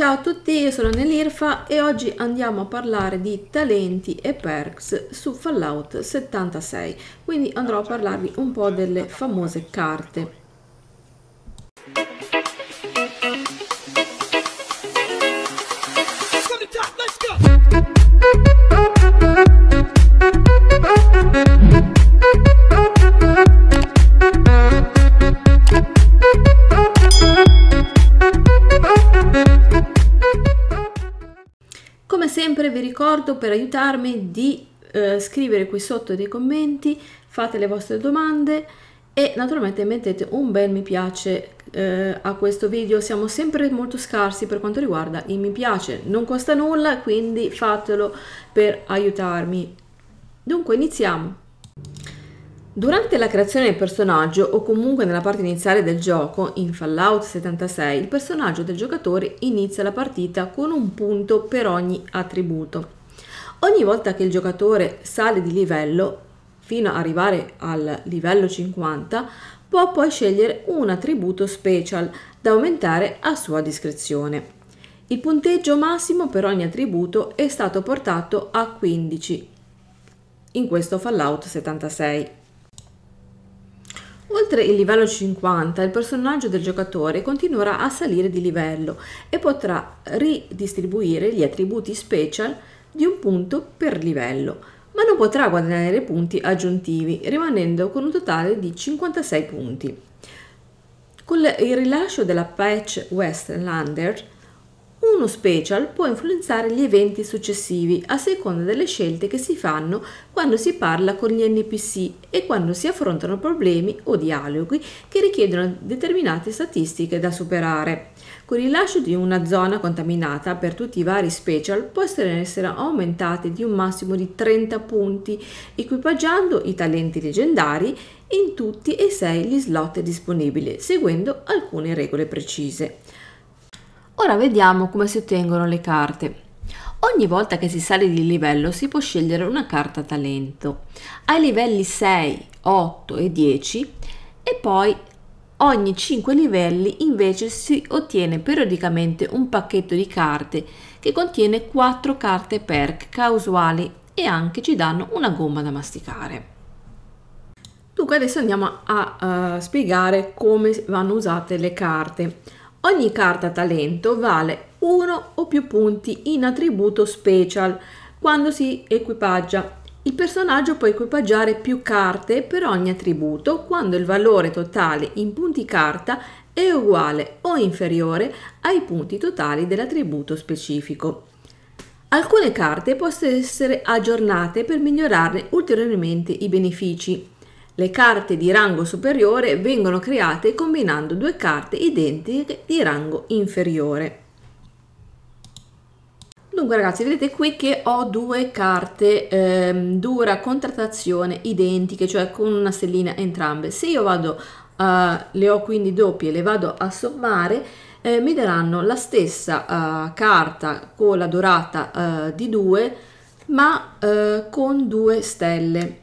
Ciao a tutti, io sono Nelirfa e oggi andiamo a parlare di talenti e perks su Fallout 76, quindi andrò a parlarvi un po' delle famose carte. Let's go. ricordo per aiutarmi di eh, scrivere qui sotto dei commenti, fate le vostre domande e naturalmente mettete un bel mi piace eh, a questo video. Siamo sempre molto scarsi per quanto riguarda il mi piace, non costa nulla, quindi fatelo per aiutarmi. Dunque iniziamo. Durante la creazione del personaggio o comunque nella parte iniziale del gioco, in Fallout 76, il personaggio del giocatore inizia la partita con un punto per ogni attributo. Ogni volta che il giocatore sale di livello, fino ad arrivare al livello 50, può poi scegliere un attributo special da aumentare a sua discrezione. Il punteggio massimo per ogni attributo è stato portato a 15 in questo Fallout 76. Oltre il livello 50, il personaggio del giocatore continuerà a salire di livello e potrà ridistribuire gli attributi special di un punto per livello, ma non potrà guadagnare punti aggiuntivi, rimanendo con un totale di 56 punti. Con il rilascio della patch Westlander uno special può influenzare gli eventi successivi a seconda delle scelte che si fanno quando si parla con gli NPC e quando si affrontano problemi o dialoghi che richiedono determinate statistiche da superare. Con il rilascio di una zona contaminata per tutti i vari special possono essere aumentate di un massimo di 30 punti, equipaggiando i talenti leggendari in tutti e sei gli slot disponibili, seguendo alcune regole precise. Ora vediamo come si ottengono le carte. Ogni volta che si sale di livello si può scegliere una carta talento. Ai livelli 6, 8 e 10 e poi ogni 5 livelli invece si ottiene periodicamente un pacchetto di carte che contiene 4 carte perk casuali e anche ci danno una gomma da masticare. Dunque adesso andiamo a, a, eh, a spiegare come vanno usate le carte. Ogni carta talento vale uno o più punti in attributo special quando si equipaggia. Il personaggio può equipaggiare più carte per ogni attributo quando il valore totale in punti carta è uguale o inferiore ai punti totali dell'attributo specifico. Alcune carte possono essere aggiornate per migliorarne ulteriormente i benefici. Le carte di rango superiore vengono create combinando due carte identiche di rango inferiore. Dunque ragazzi vedete qui che ho due carte ehm, dura contrattazione identiche, cioè con una stellina entrambe. Se io vado, eh, le ho quindi doppie, le vado a sommare, eh, mi daranno la stessa eh, carta con la dorata eh, di 2 ma eh, con due stelle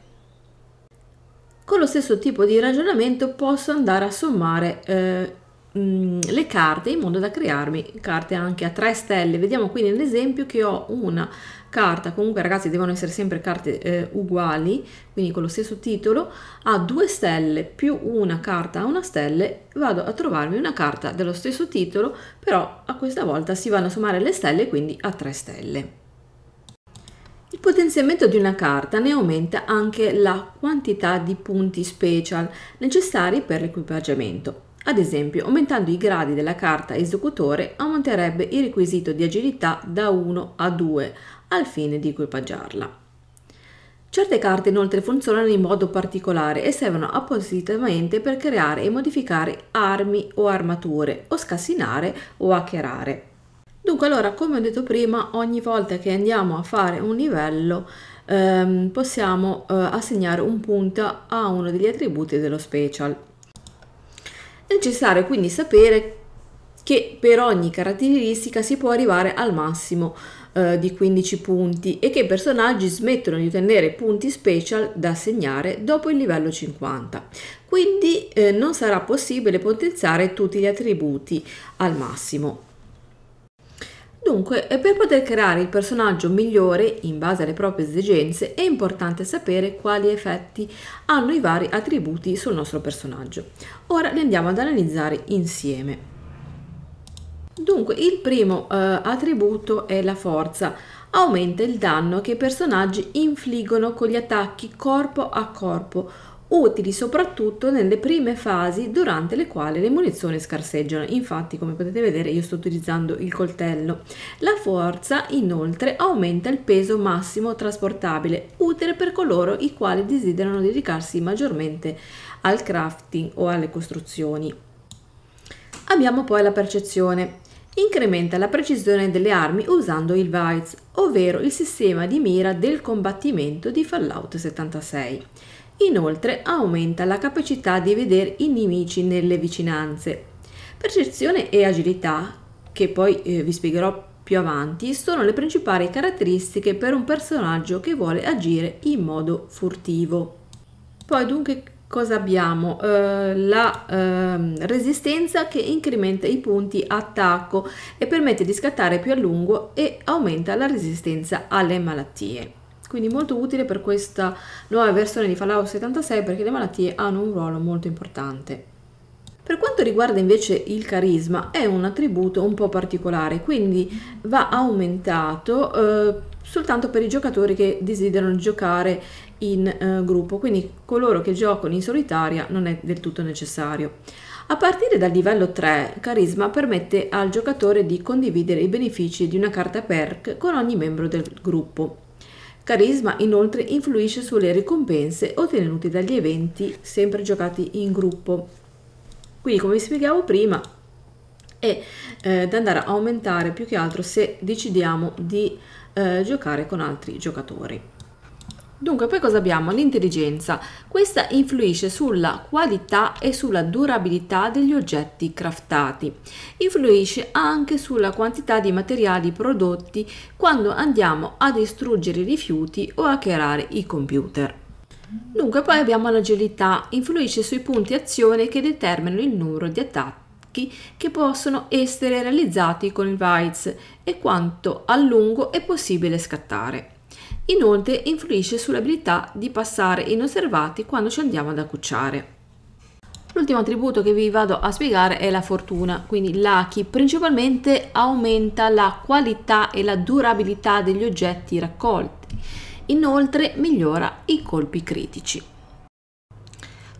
con lo stesso tipo di ragionamento posso andare a sommare eh, mm, le carte in modo da crearmi carte anche a 3 stelle. Vediamo qui nell'esempio che ho una carta, comunque ragazzi devono essere sempre carte eh, uguali, quindi con lo stesso titolo, a 2 stelle più una carta a una stelle, vado a trovarmi una carta dello stesso titolo, però a questa volta si vanno a sommare le stelle, quindi a 3 stelle. Il potenziamento di una carta ne aumenta anche la quantità di punti special necessari per l'equipaggiamento. Ad esempio, aumentando i gradi della carta esecutore aumenterebbe il requisito di agilità da 1 a 2 al fine di equipaggiarla. Certe carte inoltre funzionano in modo particolare e servono appositamente per creare e modificare armi o armature o scassinare o hackerare. Dunque allora come ho detto prima ogni volta che andiamo a fare un livello ehm, possiamo eh, assegnare un punto a uno degli attributi dello special. È necessario quindi sapere che per ogni caratteristica si può arrivare al massimo eh, di 15 punti e che i personaggi smettono di ottenere punti special da assegnare dopo il livello 50. Quindi eh, non sarà possibile potenziare tutti gli attributi al massimo. Dunque, eh, per poter creare il personaggio migliore in base alle proprie esigenze è importante sapere quali effetti hanno i vari attributi sul nostro personaggio. Ora li andiamo ad analizzare insieme. Dunque, il primo eh, attributo è la forza. Aumenta il danno che i personaggi infliggono con gli attacchi corpo a corpo utili soprattutto nelle prime fasi durante le quali le munizioni scarseggiano. Infatti, come potete vedere, io sto utilizzando il coltello. La forza, inoltre, aumenta il peso massimo trasportabile, utile per coloro i quali desiderano dedicarsi maggiormente al crafting o alle costruzioni. Abbiamo poi la percezione. Incrementa la precisione delle armi usando il VICE, ovvero il sistema di mira del combattimento di Fallout 76. Inoltre aumenta la capacità di vedere i nemici nelle vicinanze. Percezione e agilità, che poi eh, vi spiegherò più avanti, sono le principali caratteristiche per un personaggio che vuole agire in modo furtivo. Poi dunque cosa abbiamo? Eh, la eh, resistenza che incrementa i punti attacco e permette di scattare più a lungo e aumenta la resistenza alle malattie quindi molto utile per questa nuova versione di Fallout 76 perché le malattie hanno un ruolo molto importante. Per quanto riguarda invece il carisma, è un attributo un po' particolare, quindi va aumentato eh, soltanto per i giocatori che desiderano giocare in eh, gruppo, quindi coloro che giocano in solitaria non è del tutto necessario. A partire dal livello 3, Carisma permette al giocatore di condividere i benefici di una carta perk con ogni membro del gruppo. Carisma inoltre influisce sulle ricompense ottenute dagli eventi sempre giocati in gruppo. Quindi come vi spiegavo prima è eh, da andare a aumentare più che altro se decidiamo di eh, giocare con altri giocatori. Dunque, poi cosa abbiamo? L'intelligenza. Questa influisce sulla qualità e sulla durabilità degli oggetti craftati. Influisce anche sulla quantità di materiali prodotti quando andiamo a distruggere i rifiuti o a creare i computer. Dunque, poi abbiamo l'agilità. Influisce sui punti azione che determinano il numero di attacchi che possono essere realizzati con il VITES e quanto a lungo è possibile scattare. Inoltre influisce sull'abilità di passare inosservati quando ci andiamo ad accucciare. L'ultimo attributo che vi vado a spiegare è la fortuna, quindi l'Aki principalmente aumenta la qualità e la durabilità degli oggetti raccolti, inoltre migliora i colpi critici.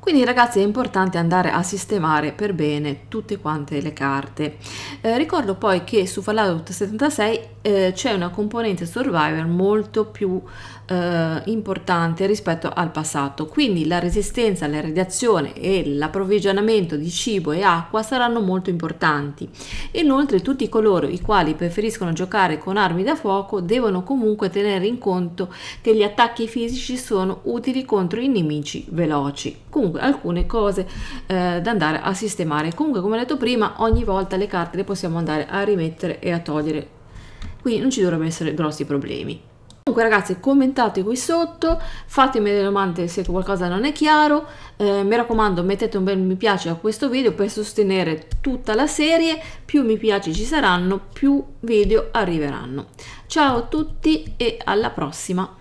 Quindi ragazzi è importante andare a sistemare per bene tutte quante le carte. Eh, ricordo poi che su Fallout 76 eh, c'è una componente survivor molto più eh, importante rispetto al passato, quindi la resistenza alla radiazione e l'approvvigionamento di cibo e acqua saranno molto importanti. Inoltre tutti coloro i quali preferiscono giocare con armi da fuoco devono comunque tenere in conto che gli attacchi fisici sono utili contro i nemici veloci. Comunque, comunque alcune cose eh, da andare a sistemare comunque come ho detto prima ogni volta le carte le possiamo andare a rimettere e a togliere quindi non ci dovrebbero essere grossi problemi Comunque ragazzi commentate qui sotto, fatemi delle domande se qualcosa non è chiaro, eh, mi raccomando mettete un bel mi piace a questo video per sostenere tutta la serie, più mi piace ci saranno, più video arriveranno. Ciao a tutti e alla prossima!